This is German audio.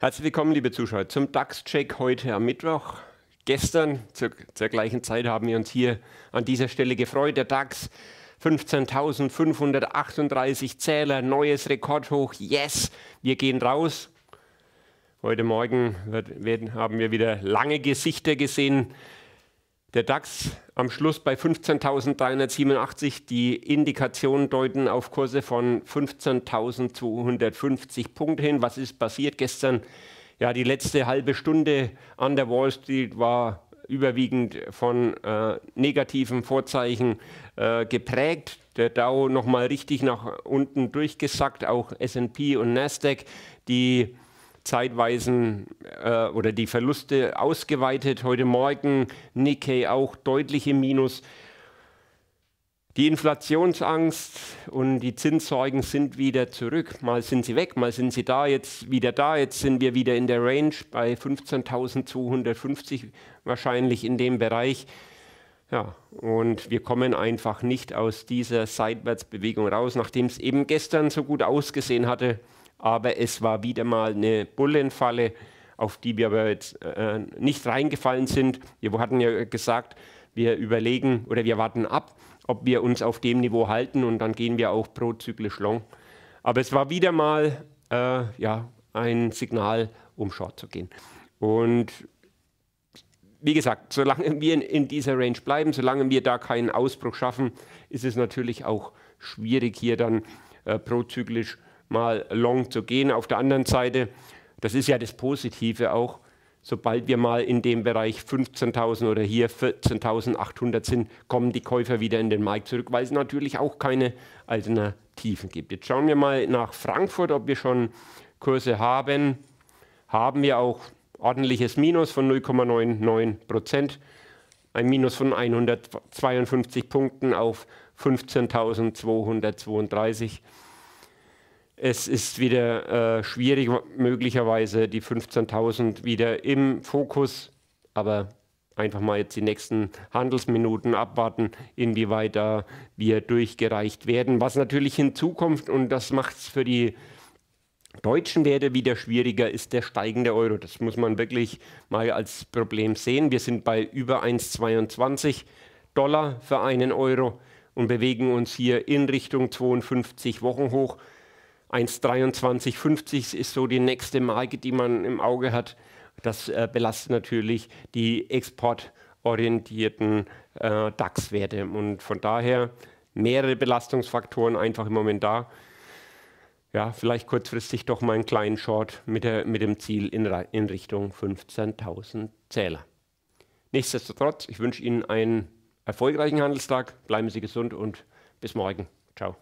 Herzlich willkommen, liebe Zuschauer, zum DAX-Check heute am Mittwoch. Gestern zur, zur, gleichen Zeit haben wir uns hier an dieser Stelle gefreut. Der DAX 15.538 Zähler, neues Rekordhoch. Yes, wir gehen raus. Heute Morgen wird, werden, haben wir wieder lange Gesichter gesehen. Der DAX am Schluss bei 15.387. Die Indikationen deuten auf Kurse von 15.250 Punkten hin. Was ist passiert gestern? Ja, die letzte halbe Stunde an der Wall Street war überwiegend von äh, negativen Vorzeichen äh, geprägt. Der Dow nochmal richtig nach unten durchgesackt, auch SP und Nasdaq, die zeitweisen äh, oder die Verluste ausgeweitet. Heute Morgen Nikkei auch deutliche Minus. Die Inflationsangst und die Zinssorgen sind wieder zurück. Mal sind sie weg, mal sind sie da, jetzt wieder da. Jetzt sind wir wieder in der Range bei 15.250 wahrscheinlich in dem Bereich. Ja, und wir kommen einfach nicht aus dieser Seitwärtsbewegung raus, nachdem es eben gestern so gut ausgesehen hatte aber es war wieder mal eine Bullenfalle, auf die wir aber jetzt äh, nicht reingefallen sind. Wir hatten ja gesagt, wir überlegen oder wir warten ab, ob wir uns auf dem Niveau halten und dann gehen wir auch prozyklisch long. Aber es war wieder mal äh, ja, ein Signal, um short zu gehen. Und wie gesagt, solange wir in, dieser Range bleiben, solange wir da keinen Ausbruch schaffen, ist es natürlich auch schwierig, hier dann äh, prozyklisch mal long zu gehen. Auf der anderen Seite, das ist ja das Positive auch, sobald wir mal in dem Bereich 15.000 oder hier 14.800 sind, kommen die Käufer wieder in den Markt zurück, weil es natürlich auch keine Alternativen gibt. Jetzt schauen wir mal nach Frankfurt, ob wir schon Kurse haben. Haben wir auch ordentliches Minus von 0,99 Prozent, ein Minus von 152 Punkten auf 15.232. Es ist wieder äh, schwierig, möglicherweise die 15.000 wieder im Fokus, aber einfach mal jetzt die nächsten Handelsminuten abwarten, inwieweit da wir durchgereicht werden. Was natürlich hinzukommt, und das macht es für die deutschen Werte wieder schwieriger, ist der steigende Euro. Das muss man wirklich mal als Problem sehen. Wir sind bei über 1,22 Dollar für einen Euro und bewegen uns hier in Richtung 52 Wochen hoch. 1,2350 ist so die nächste Marke, die man im Auge hat. Das äh, belastet natürlich die exportorientierten äh, DAX-Werte. Und von daher mehrere Belastungsfaktoren einfach im Moment da. Ja, vielleicht kurzfristig doch mal einen kleinen Short mit, der, mit dem Ziel in, in Richtung 15.000 Zähler. Nichtsdestotrotz, ich wünsche Ihnen einen erfolgreichen Handelstag, bleiben Sie gesund und bis morgen. Ciao.